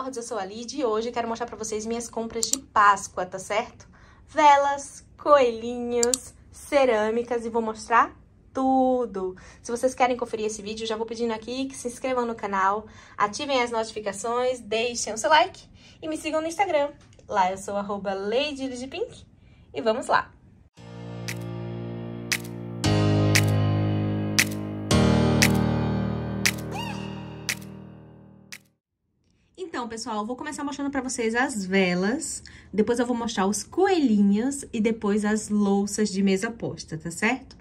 Lords, eu sou a Lid e hoje quero mostrar pra vocês minhas compras de Páscoa, tá certo? Velas, coelhinhos, cerâmicas e vou mostrar tudo. Se vocês querem conferir esse vídeo, já vou pedindo aqui que se inscrevam no canal, ativem as notificações, deixem o seu like e me sigam no Instagram. Lá eu sou arroba e vamos lá! Então, pessoal, eu vou começar mostrando pra vocês as velas, depois eu vou mostrar os coelhinhos e depois as louças de mesa posta, tá certo?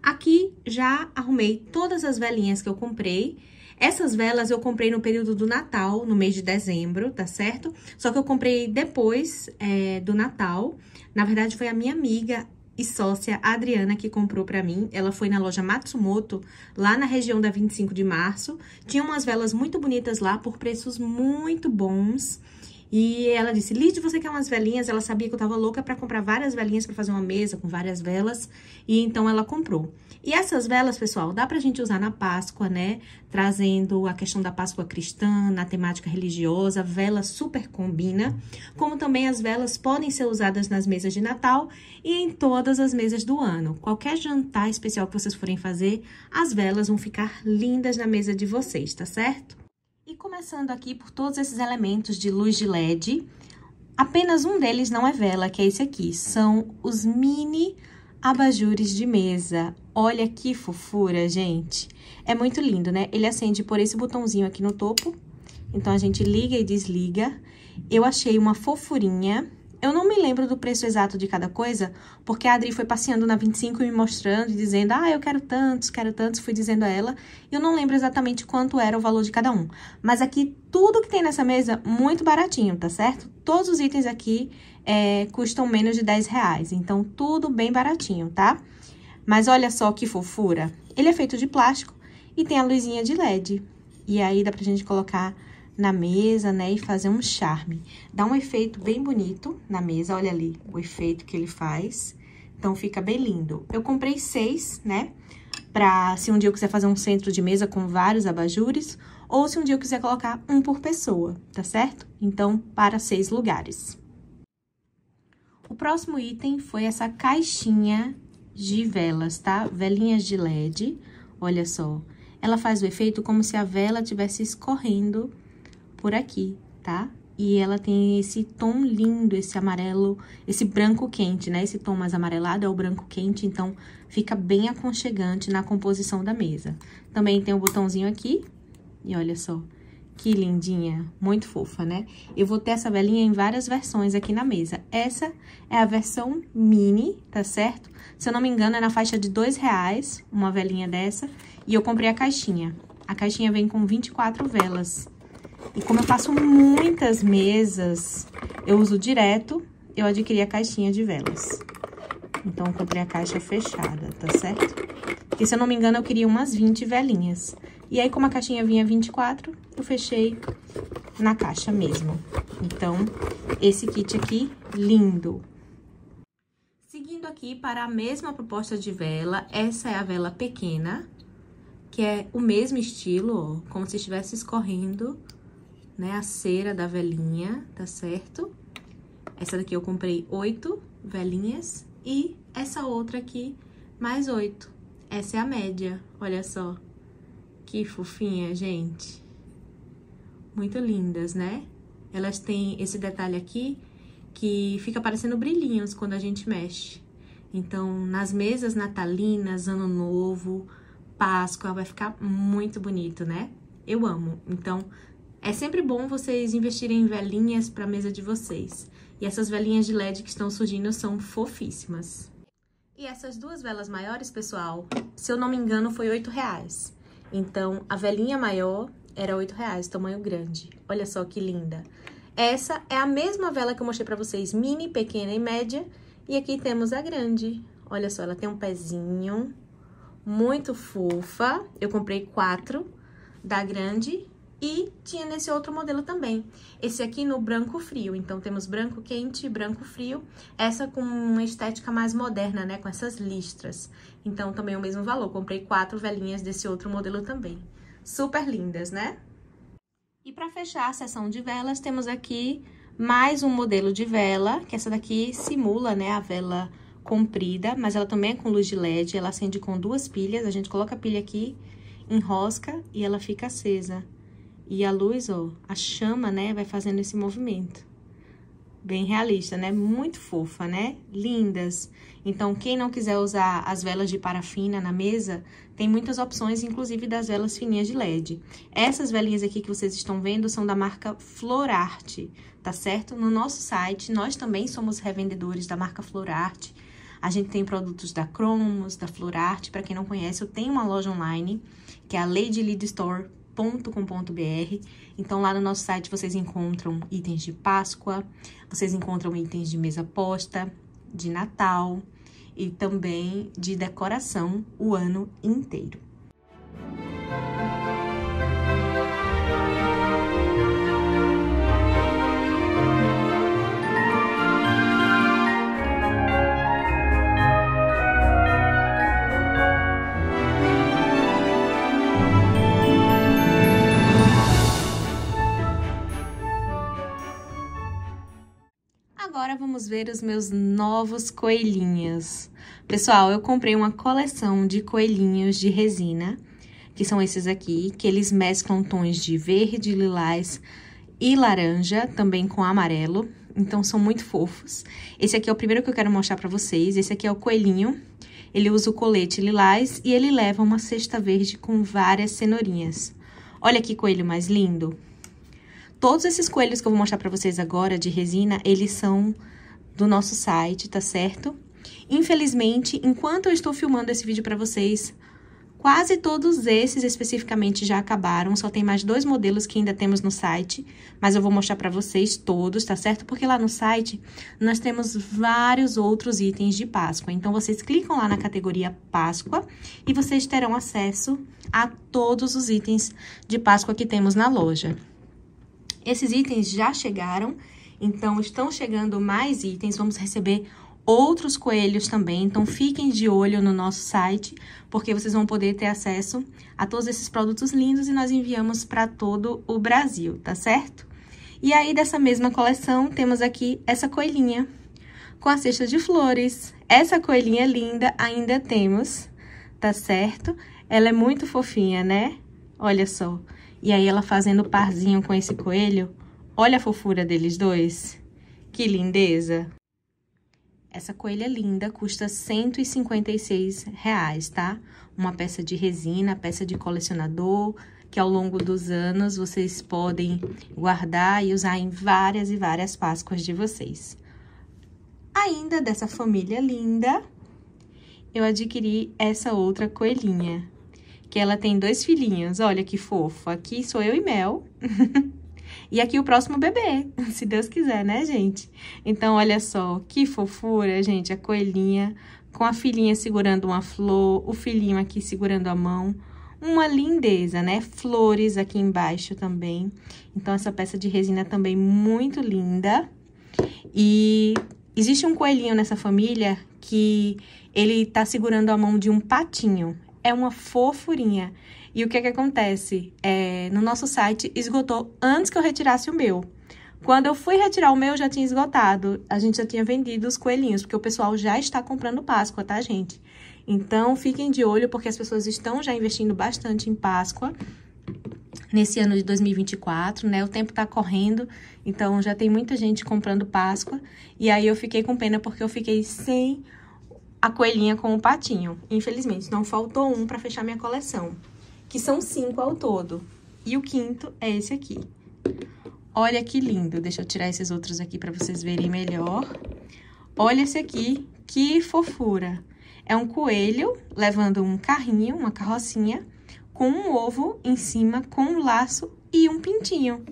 Aqui já arrumei todas as velinhas que eu comprei. Essas velas eu comprei no período do Natal, no mês de dezembro, tá certo? Só que eu comprei depois é, do Natal. Na verdade, foi a minha amiga, e sócia Adriana que comprou para mim. Ela foi na loja Matsumoto, lá na região da 25 de março. Tinha umas velas muito bonitas lá por preços muito bons. E ela disse: Lid, você quer umas velhinhas? Ela sabia que eu tava louca para comprar várias velhinhas para fazer uma mesa com várias velas. E então ela comprou. E essas velas, pessoal, dá pra gente usar na Páscoa, né? Trazendo a questão da Páscoa cristã, na temática religiosa, vela super combina. Como também as velas podem ser usadas nas mesas de Natal e em todas as mesas do ano. Qualquer jantar especial que vocês forem fazer, as velas vão ficar lindas na mesa de vocês, tá certo? E começando aqui por todos esses elementos de luz de LED, apenas um deles não é vela, que é esse aqui, são os mini abajures de mesa. Olha que fofura, gente! É muito lindo, né? Ele acende por esse botãozinho aqui no topo, então a gente liga e desliga. Eu achei uma fofurinha, eu não me lembro do preço exato de cada coisa, porque a Adri foi passeando na 25 e me mostrando e dizendo, ah, eu quero tantos, quero tantos, fui dizendo a ela. Eu não lembro exatamente quanto era o valor de cada um. Mas aqui, tudo que tem nessa mesa, muito baratinho, tá certo? Todos os itens aqui é, custam menos de 10 reais, então tudo bem baratinho, tá? Mas olha só que fofura. Ele é feito de plástico e tem a luzinha de LED. E aí, dá pra gente colocar na mesa, né? E fazer um charme. Dá um efeito bem bonito na mesa, olha ali o efeito que ele faz. Então, fica bem lindo. Eu comprei seis, né? Pra se um dia eu quiser fazer um centro de mesa com vários abajures, ou se um dia eu quiser colocar um por pessoa, tá certo? Então, para seis lugares. O próximo item foi essa caixinha de velas, tá? Velinhas de LED, olha só. Ela faz o efeito como se a vela estivesse escorrendo por aqui, tá? E ela tem esse tom lindo, esse amarelo, esse branco quente, né? Esse tom mais amarelado é o branco quente, então fica bem aconchegante na composição da mesa. Também tem o um botãozinho aqui, e olha só, que lindinha, muito fofa, né? Eu vou ter essa velinha em várias versões aqui na mesa. Essa é a versão mini, tá certo? Se eu não me engano, é na faixa de dois reais, uma velinha dessa. E eu comprei a caixinha. A caixinha vem com 24 velas. E como eu faço muitas mesas, eu uso direto, eu adquiri a caixinha de velas. Então, eu comprei a caixa fechada, tá certo? Porque, se eu não me engano, eu queria umas 20 velinhas. E aí, como a caixinha vinha 24, eu fechei na caixa mesmo. Então, esse kit aqui, lindo. Seguindo aqui para a mesma proposta de vela, essa é a vela pequena, que é o mesmo estilo, ó, como se estivesse escorrendo né, a cera da velhinha, tá certo? Essa daqui eu comprei oito velinhas e essa outra aqui mais oito. Essa é a média, olha só. Que fofinha, gente. Muito lindas, né? Elas têm esse detalhe aqui que fica parecendo brilhinhos quando a gente mexe. Então, nas mesas natalinas, ano novo, Páscoa, vai ficar muito bonito, né? Eu amo. Então, é sempre bom vocês investirem em velinhas para a mesa de vocês. E essas velinhas de LED que estão surgindo são fofíssimas. E essas duas velas maiores, pessoal, se eu não me engano, foi R$ reais. Então, a velinha maior era R$ reais, tamanho grande. Olha só que linda. Essa é a mesma vela que eu mostrei para vocês, mini, pequena e média. E aqui temos a grande. Olha só, ela tem um pezinho, muito fofa. Eu comprei quatro da grande e tinha nesse outro modelo também. Esse aqui no branco frio. Então, temos branco quente e branco frio. Essa com uma estética mais moderna, né? Com essas listras. Então, também o mesmo valor. Comprei quatro velinhas desse outro modelo também. Super lindas, né? E para fechar a seção de velas, temos aqui mais um modelo de vela. Que essa daqui simula, né? A vela comprida, mas ela também é com luz de LED. Ela acende com duas pilhas. A gente coloca a pilha aqui, enrosca e ela fica acesa. E a luz, ó, a chama, né, vai fazendo esse movimento. Bem realista, né? Muito fofa, né? Lindas. Então, quem não quiser usar as velas de parafina na mesa, tem muitas opções, inclusive das velas fininhas de LED. Essas velinhas aqui que vocês estão vendo são da marca Florarte, tá certo? No nosso site, nós também somos revendedores da marca Florarte. A gente tem produtos da Cromos, da Florarte. Para quem não conhece, eu tenho uma loja online, que é a Lady Lead Store www.páscoa.com.br. Então lá no nosso site vocês encontram itens de Páscoa, vocês encontram itens de mesa posta, de Natal e também de decoração o ano inteiro. vamos ver os meus novos coelhinhos. Pessoal, eu comprei uma coleção de coelhinhos de resina, que são esses aqui, que eles mesclam tons de verde, lilás e laranja, também com amarelo. Então, são muito fofos. Esse aqui é o primeiro que eu quero mostrar pra vocês. Esse aqui é o coelhinho. Ele usa o colete lilás e ele leva uma cesta verde com várias cenourinhas. Olha que coelho mais lindo! Todos esses coelhos que eu vou mostrar pra vocês agora de resina, eles são do nosso site, tá certo? Infelizmente, enquanto eu estou filmando esse vídeo para vocês, quase todos esses especificamente já acabaram, só tem mais dois modelos que ainda temos no site, mas eu vou mostrar para vocês todos, tá certo? Porque lá no site nós temos vários outros itens de Páscoa, então vocês clicam lá na categoria Páscoa e vocês terão acesso a todos os itens de Páscoa que temos na loja. Esses itens já chegaram então, estão chegando mais itens, vamos receber outros coelhos também. Então, fiquem de olho no nosso site, porque vocês vão poder ter acesso a todos esses produtos lindos e nós enviamos para todo o Brasil, tá certo? E aí, dessa mesma coleção, temos aqui essa coelhinha com a cesta de flores. Essa coelhinha linda ainda temos, tá certo? Ela é muito fofinha, né? Olha só. E aí, ela fazendo parzinho com esse coelho, Olha a fofura deles dois. Que lindeza! Essa coelha linda custa 156 reais, tá? Uma peça de resina, peça de colecionador, que ao longo dos anos vocês podem guardar e usar em várias e várias Páscoas de vocês. Ainda dessa família linda, eu adquiri essa outra coelhinha, que ela tem dois filhinhos. Olha que fofo, aqui sou eu e Mel. E aqui o próximo bebê, se Deus quiser, né, gente? Então, olha só, que fofura, gente, a coelhinha com a filhinha segurando uma flor, o filhinho aqui segurando a mão. Uma lindeza, né? Flores aqui embaixo também. Então, essa peça de resina também muito linda. E existe um coelhinho nessa família que ele tá segurando a mão de um patinho. É uma fofurinha. E o que, é que acontece? É, no nosso site esgotou antes que eu retirasse o meu. Quando eu fui retirar o meu, já tinha esgotado. A gente já tinha vendido os coelhinhos, porque o pessoal já está comprando Páscoa, tá, gente? Então, fiquem de olho, porque as pessoas estão já investindo bastante em Páscoa nesse ano de 2024, né? O tempo tá correndo, então já tem muita gente comprando Páscoa. E aí eu fiquei com pena porque eu fiquei sem a coelhinha com o patinho. Infelizmente, não faltou um para fechar minha coleção que são cinco ao todo. E o quinto é esse aqui. Olha que lindo. Deixa eu tirar esses outros aqui para vocês verem melhor. Olha esse aqui, que fofura. É um coelho levando um carrinho, uma carrocinha, com um ovo em cima, com um laço e um pintinho.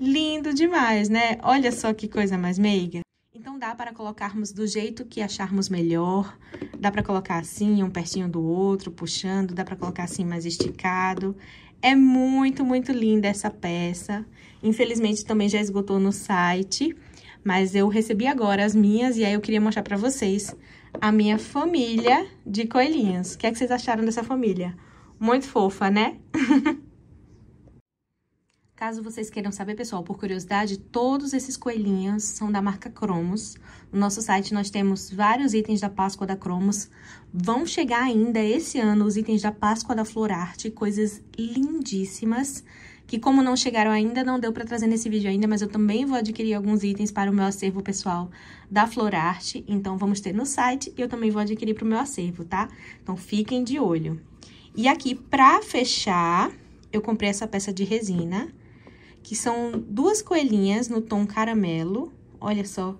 Lindo demais, né? Olha só que coisa mais meiga. Então dá para colocarmos do jeito que acharmos melhor. Dá para colocar assim, um pertinho do outro, puxando, dá para colocar assim mais esticado. É muito, muito linda essa peça. Infelizmente também já esgotou no site, mas eu recebi agora as minhas e aí eu queria mostrar para vocês a minha família de coelhinhos. O que é que vocês acharam dessa família? Muito fofa, né? Caso vocês queiram saber, pessoal, por curiosidade, todos esses coelhinhos são da marca Cromos. No nosso site nós temos vários itens da Páscoa da Cromos. Vão chegar ainda esse ano os itens da Páscoa da Florarte, coisas lindíssimas, que como não chegaram ainda, não deu para trazer nesse vídeo ainda, mas eu também vou adquirir alguns itens para o meu acervo pessoal da Florarte. Então, vamos ter no site e eu também vou adquirir para o meu acervo, tá? Então, fiquem de olho. E aqui, para fechar, eu comprei essa peça de resina que são duas coelhinhas no tom caramelo. Olha só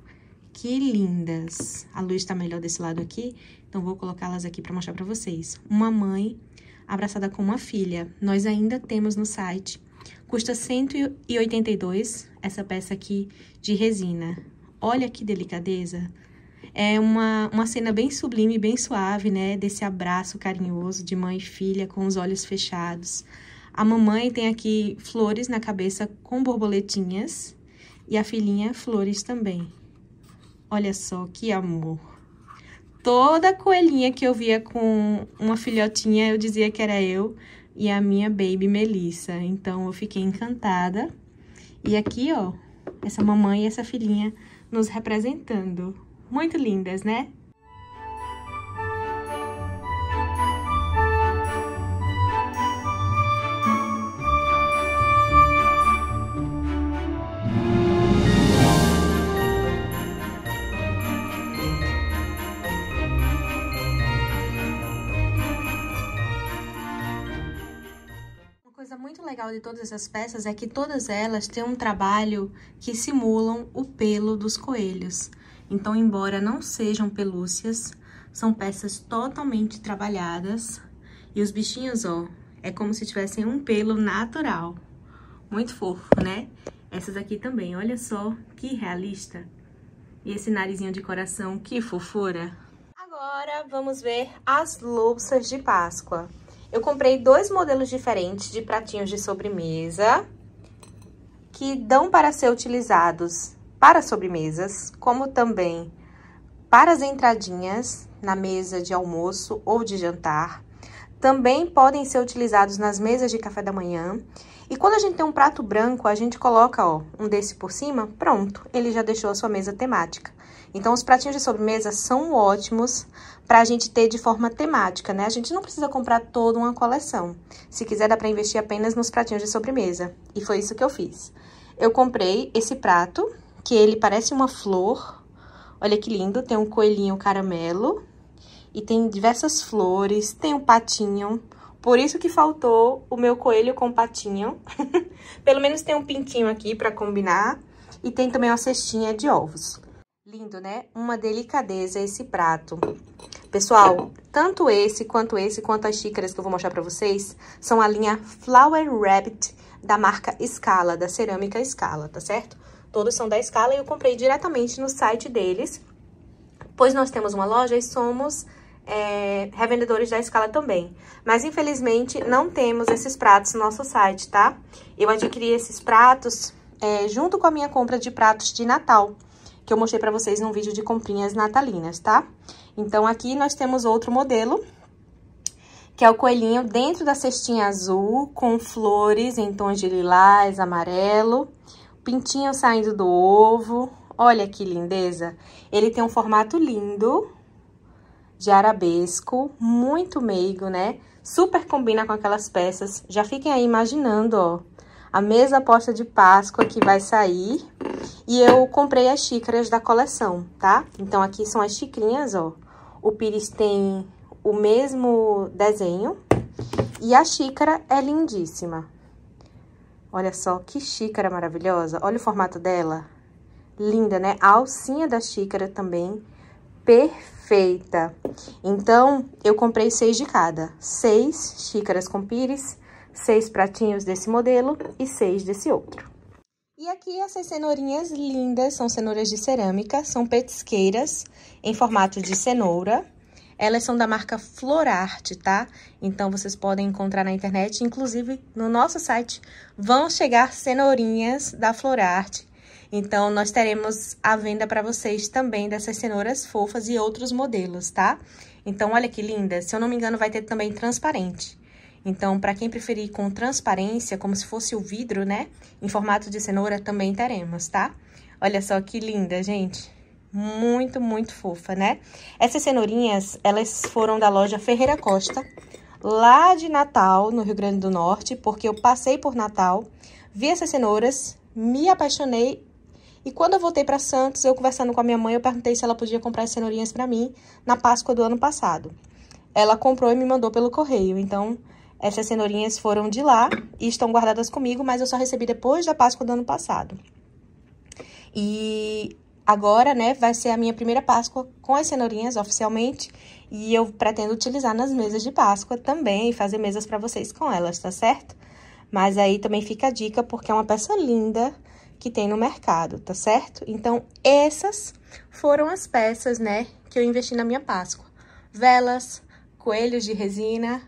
que lindas. A luz tá melhor desse lado aqui, então vou colocá-las aqui para mostrar para vocês. Uma mãe abraçada com uma filha. Nós ainda temos no site. Custa 182 essa peça aqui de resina. Olha que delicadeza. É uma, uma cena bem sublime, bem suave, né? Desse abraço carinhoso de mãe e filha com os olhos fechados. A mamãe tem aqui flores na cabeça com borboletinhas e a filhinha flores também. Olha só que amor. Toda coelhinha que eu via com uma filhotinha, eu dizia que era eu e a minha baby Melissa. Então, eu fiquei encantada. E aqui, ó, essa mamãe e essa filhinha nos representando. Muito lindas, né? legal de todas essas peças é que todas elas têm um trabalho que simulam o pelo dos coelhos. Então, embora não sejam pelúcias, são peças totalmente trabalhadas. E os bichinhos, ó, é como se tivessem um pelo natural. Muito fofo, né? Essas aqui também, olha só que realista. E esse narizinho de coração, que fofura. Agora, vamos ver as louças de Páscoa. Eu comprei dois modelos diferentes de pratinhos de sobremesa que dão para ser utilizados para sobremesas, como também para as entradinhas na mesa de almoço ou de jantar. Também podem ser utilizados nas mesas de café da manhã. E quando a gente tem um prato branco, a gente coloca ó, um desse por cima, pronto, ele já deixou a sua mesa temática. Então, os pratinhos de sobremesa são ótimos para a gente ter de forma temática, né? A gente não precisa comprar toda uma coleção. Se quiser, dá para investir apenas nos pratinhos de sobremesa. E foi isso que eu fiz. Eu comprei esse prato, que ele parece uma flor. Olha que lindo, tem um coelhinho caramelo e tem diversas flores, tem um patinho. Por isso que faltou o meu coelho com patinho. Pelo menos tem um pintinho aqui para combinar. E tem também uma cestinha de ovos. Lindo, né? Uma delicadeza esse prato. Pessoal, tanto esse, quanto esse, quanto as xícaras que eu vou mostrar pra vocês, são a linha Flower Rabbit da marca Scala, da Cerâmica Scala, tá certo? Todos são da Scala e eu comprei diretamente no site deles, pois nós temos uma loja e somos é, revendedores da Scala também. Mas, infelizmente, não temos esses pratos no nosso site, tá? Eu adquiri esses pratos é, junto com a minha compra de pratos de Natal, que eu mostrei pra vocês num vídeo de comprinhas natalinas, tá? Então, aqui nós temos outro modelo, que é o coelhinho dentro da cestinha azul, com flores em tons de lilás, amarelo, pintinho saindo do ovo, olha que lindeza! Ele tem um formato lindo de arabesco, muito meigo, né? Super combina com aquelas peças, já fiquem aí imaginando, ó a mesma aposta de Páscoa que vai sair. E eu comprei as xícaras da coleção, tá? Então, aqui são as xicrinhas, ó. O pires tem o mesmo desenho. E a xícara é lindíssima. Olha só que xícara maravilhosa. Olha o formato dela. Linda, né? A alcinha da xícara também perfeita. Então, eu comprei seis de cada. Seis xícaras com pires seis pratinhos desse modelo e seis desse outro. E aqui essas cenourinhas lindas, são cenouras de cerâmica, são petisqueiras em formato de cenoura. Elas são da marca Florarte, tá? Então vocês podem encontrar na internet, inclusive no nosso site vão chegar cenourinhas da Florarte. Então nós teremos a venda para vocês também dessas cenouras fofas e outros modelos, tá? Então olha que linda, se eu não me engano vai ter também transparente. Então, para quem preferir com transparência, como se fosse o vidro, né? Em formato de cenoura também teremos, tá? Olha só que linda, gente. Muito, muito fofa, né? Essas cenourinhas, elas foram da loja Ferreira Costa, lá de Natal, no Rio Grande do Norte, porque eu passei por Natal, vi essas cenouras, me apaixonei e quando eu voltei para Santos, eu conversando com a minha mãe, eu perguntei se ela podia comprar as cenourinhas para mim na Páscoa do ano passado. Ela comprou e me mandou pelo correio. Então, essas cenourinhas foram de lá e estão guardadas comigo, mas eu só recebi depois da Páscoa do ano passado. E agora, né, vai ser a minha primeira Páscoa com as cenourinhas oficialmente, e eu pretendo utilizar nas mesas de Páscoa também e fazer mesas para vocês com elas, tá certo? Mas aí também fica a dica porque é uma peça linda que tem no mercado, tá certo? Então, essas foram as peças, né, que eu investi na minha Páscoa. Velas, coelhos de resina,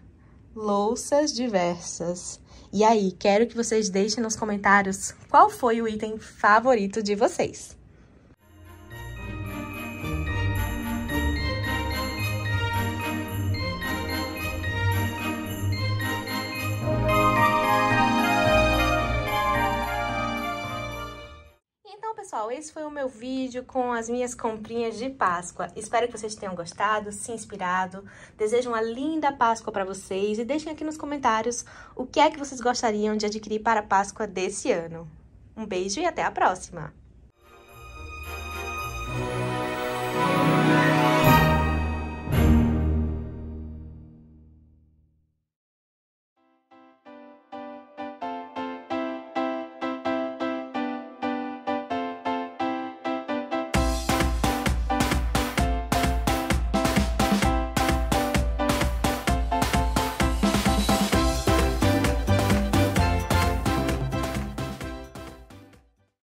louças diversas. E aí, quero que vocês deixem nos comentários qual foi o item favorito de vocês. pessoal, esse foi o meu vídeo com as minhas comprinhas de Páscoa. Espero que vocês tenham gostado, se inspirado. Desejo uma linda Páscoa para vocês e deixem aqui nos comentários o que é que vocês gostariam de adquirir para a Páscoa desse ano. Um beijo e até a próxima!